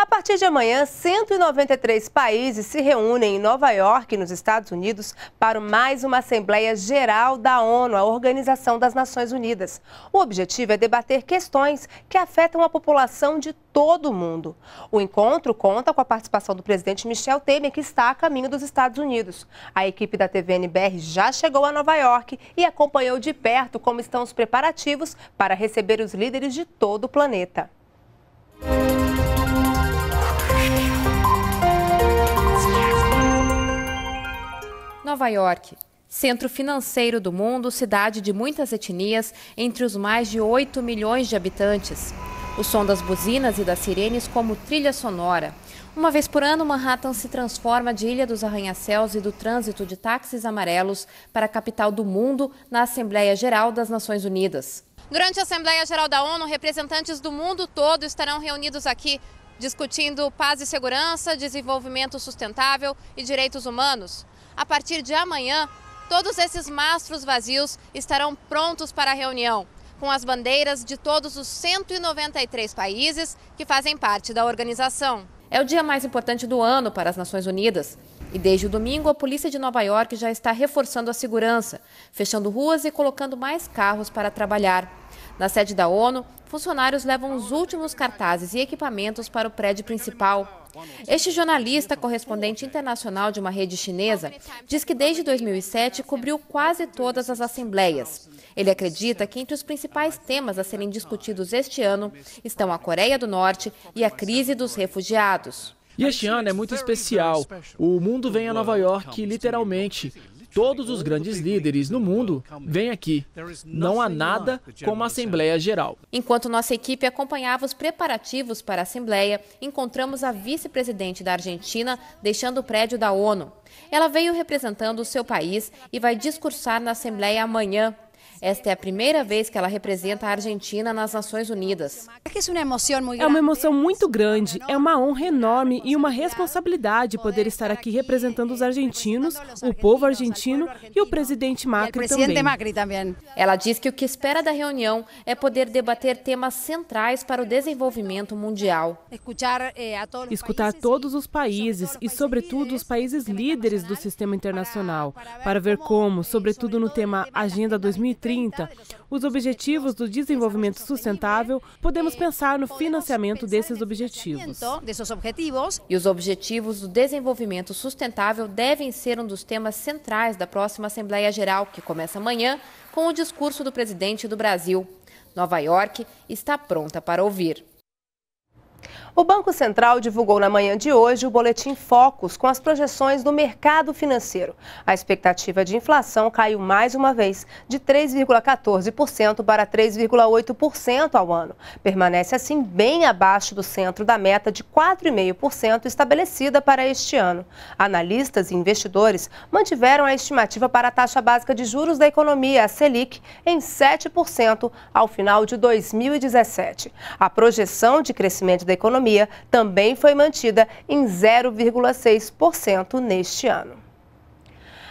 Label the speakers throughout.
Speaker 1: A partir de amanhã, 193 países se reúnem em Nova York, nos Estados Unidos, para mais uma Assembleia Geral da ONU, a Organização das Nações Unidas. O objetivo é debater questões que afetam a população de todo o mundo. O encontro conta com a participação do presidente Michel Temer, que está a caminho dos Estados Unidos. A equipe da TVNBR já chegou a Nova York e acompanhou de perto como estão os preparativos para receber os líderes de todo o planeta.
Speaker 2: Nova York. Centro financeiro do mundo, cidade de muitas etnias, entre os mais de 8 milhões de habitantes. O som das buzinas e das sirenes como trilha sonora. Uma vez por ano, Manhattan se transforma de Ilha dos Arranha-Céus e do trânsito de táxis amarelos para a capital do mundo na Assembleia Geral das Nações Unidas. Durante a Assembleia Geral da ONU, representantes do mundo todo estarão reunidos aqui discutindo paz e segurança, desenvolvimento sustentável e direitos humanos. A partir de amanhã, todos esses mastros vazios estarão prontos para a reunião, com as bandeiras de todos os 193 países que fazem parte da organização. É o dia mais importante do ano para as Nações Unidas. E desde o domingo, a polícia de Nova York já está reforçando a segurança, fechando ruas e colocando mais carros para trabalhar. Na sede da ONU, funcionários levam os últimos cartazes e equipamentos para o prédio principal. Este jornalista, correspondente internacional de uma rede chinesa, diz que desde 2007 cobriu quase todas as assembleias. Ele acredita que entre os principais temas a serem discutidos este ano estão a Coreia do Norte e a crise dos refugiados.
Speaker 3: E este ano é muito especial. O mundo vem a Nova York, literalmente, Todos os grandes líderes no mundo vêm aqui. Não há nada como a Assembleia Geral.
Speaker 2: Enquanto nossa equipe acompanhava os preparativos para a Assembleia, encontramos a vice-presidente da Argentina deixando o prédio da ONU. Ela veio representando o seu país e vai discursar na Assembleia amanhã. Esta é a primeira vez que ela representa a Argentina nas Nações Unidas. É, é uma é emoção muito grande, é uma honra enorme e uma responsabilidade poder estar aqui representando os argentinos, o povo argentino e o presidente Macri também. Ela diz que o que espera da reunião é poder debater temas centrais para o desenvolvimento mundial. Escutar eh, todos os países e, sobretudo, os países líderes do sistema internacional, para ver como, sobretudo no tema Agenda 2030, 2030, os Objetivos do Desenvolvimento Sustentável, podemos pensar no financiamento desses objetivos. E os Objetivos do Desenvolvimento Sustentável devem ser um dos temas centrais da próxima Assembleia Geral, que começa amanhã com o discurso do presidente do Brasil.
Speaker 1: Nova York está pronta para ouvir. O Banco Central divulgou na manhã de hoje o boletim Focus com as projeções do mercado financeiro. A expectativa de inflação caiu mais uma vez, de 3,14% para 3,8% ao ano. Permanece assim bem abaixo do centro da meta de 4,5% estabelecida para este ano. Analistas e investidores mantiveram a estimativa para a taxa básica de juros da economia, a Selic, em 7% ao final de 2017. A projeção de crescimento da economia também foi mantida em 0,6% neste ano.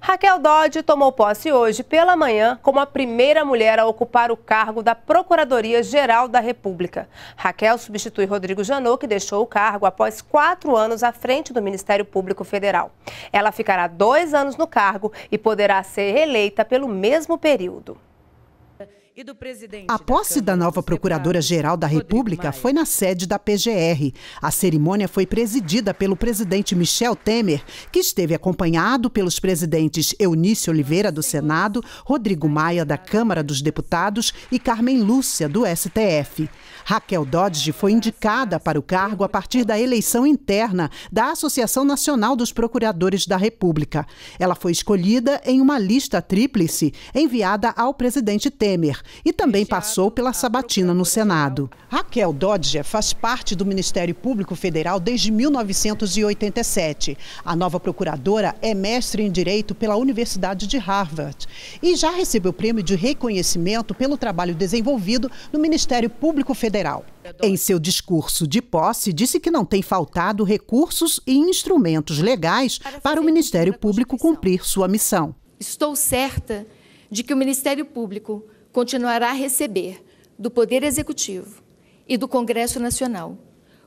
Speaker 1: Raquel Dodge tomou posse hoje pela manhã como a primeira mulher a ocupar o cargo da Procuradoria-Geral da República. Raquel substitui Rodrigo Janot, que deixou o cargo após quatro anos à frente do Ministério Público Federal. Ela ficará dois anos no cargo e poderá ser eleita pelo mesmo período.
Speaker 2: A posse
Speaker 4: da nova Procuradora-Geral da República foi na sede da PGR. A cerimônia foi presidida pelo presidente Michel Temer, que esteve acompanhado pelos presidentes Eunício Oliveira do Senado, Rodrigo Maia da Câmara dos Deputados e Carmen Lúcia do STF. Raquel Dodge foi indicada para o cargo a partir da eleição interna da Associação Nacional dos Procuradores da República. Ela foi escolhida em uma lista tríplice enviada ao presidente Temer e também passou pela sabatina no Senado. Raquel Dodger faz parte do Ministério Público Federal desde 1987. A nova procuradora é mestre em Direito pela Universidade de Harvard e já recebeu prêmio de reconhecimento pelo trabalho desenvolvido no Ministério Público Federal. Em seu discurso de posse, disse que não tem faltado recursos e instrumentos legais para o Ministério Público cumprir sua missão.
Speaker 2: Estou certa de que o Ministério Público continuará a receber do Poder Executivo e do Congresso Nacional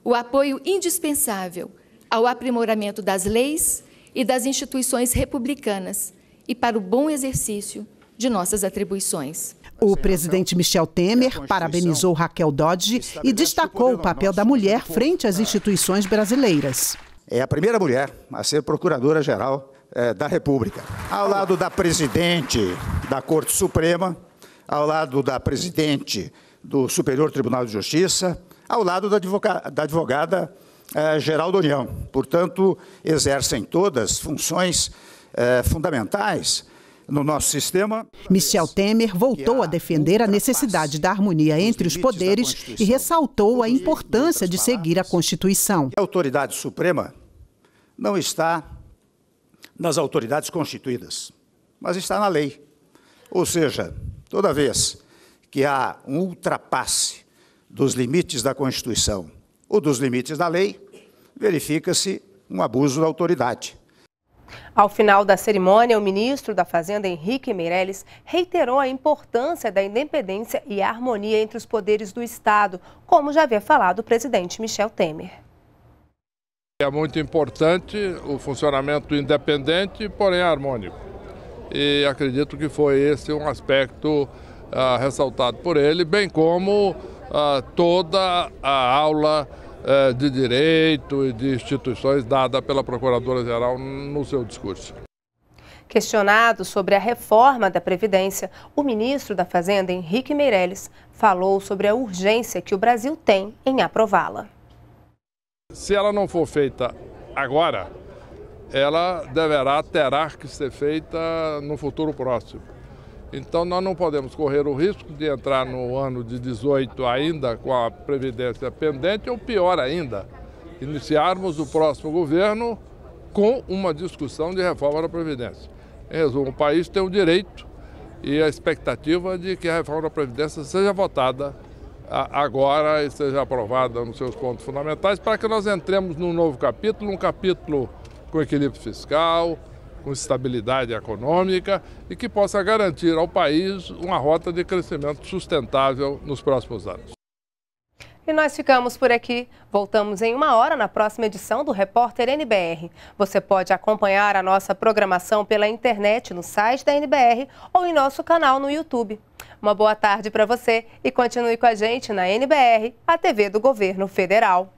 Speaker 2: o apoio indispensável ao aprimoramento das leis e das instituições republicanas e para o bom exercício de nossas atribuições.
Speaker 4: O presidente Michel Temer parabenizou Raquel Dodge e destacou o papel da mulher frente às instituições brasileiras. É a primeira mulher a ser procuradora-geral eh, da República. Ao lado da presidente da Corte Suprema, ao lado da presidente do Superior Tribunal de Justiça, ao lado da, advogada, da advogada eh, geral da União. Portanto, exercem todas funções eh, fundamentais no nosso sistema. Michel Temer voltou a defender a necessidade da harmonia entre os poderes e ressaltou a importância de seguir a Constituição. A autoridade suprema não está nas autoridades constituídas, mas está na lei. Ou seja, Toda vez que há um ultrapasse dos limites da Constituição ou dos limites da lei, verifica-se um abuso da autoridade.
Speaker 1: Ao final da cerimônia, o ministro da Fazenda, Henrique Meirelles, reiterou a importância da independência e a harmonia entre os poderes do Estado, como já havia falado o presidente Michel Temer.
Speaker 3: É muito importante o funcionamento independente, porém harmônico e acredito que foi esse um aspecto ah, ressaltado por ele, bem como ah, toda a aula eh, de direito e de instituições dada pela Procuradora-Geral no seu discurso.
Speaker 1: Questionado sobre a reforma da Previdência, o ministro da Fazenda, Henrique Meirelles, falou sobre a urgência que o Brasil tem em aprová-la.
Speaker 3: Se ela não for feita agora, ela deverá, terar que ser feita no futuro próximo. Então, nós não podemos correr o risco de entrar no ano de 18 ainda com a Previdência pendente, ou pior ainda, iniciarmos o próximo governo com uma discussão de reforma da Previdência. Em resumo, o país tem o direito e a expectativa de que a reforma da Previdência seja votada agora e seja aprovada nos seus pontos fundamentais para que nós entremos num novo capítulo, um capítulo com equilíbrio fiscal, com estabilidade econômica e que possa garantir ao país uma rota de crescimento sustentável nos próximos anos.
Speaker 1: E nós ficamos por aqui. Voltamos em uma hora na próxima edição do Repórter NBR. Você pode acompanhar a nossa programação pela internet no site da NBR ou em nosso canal no YouTube. Uma boa tarde para você e continue com a gente na NBR, a TV do Governo Federal.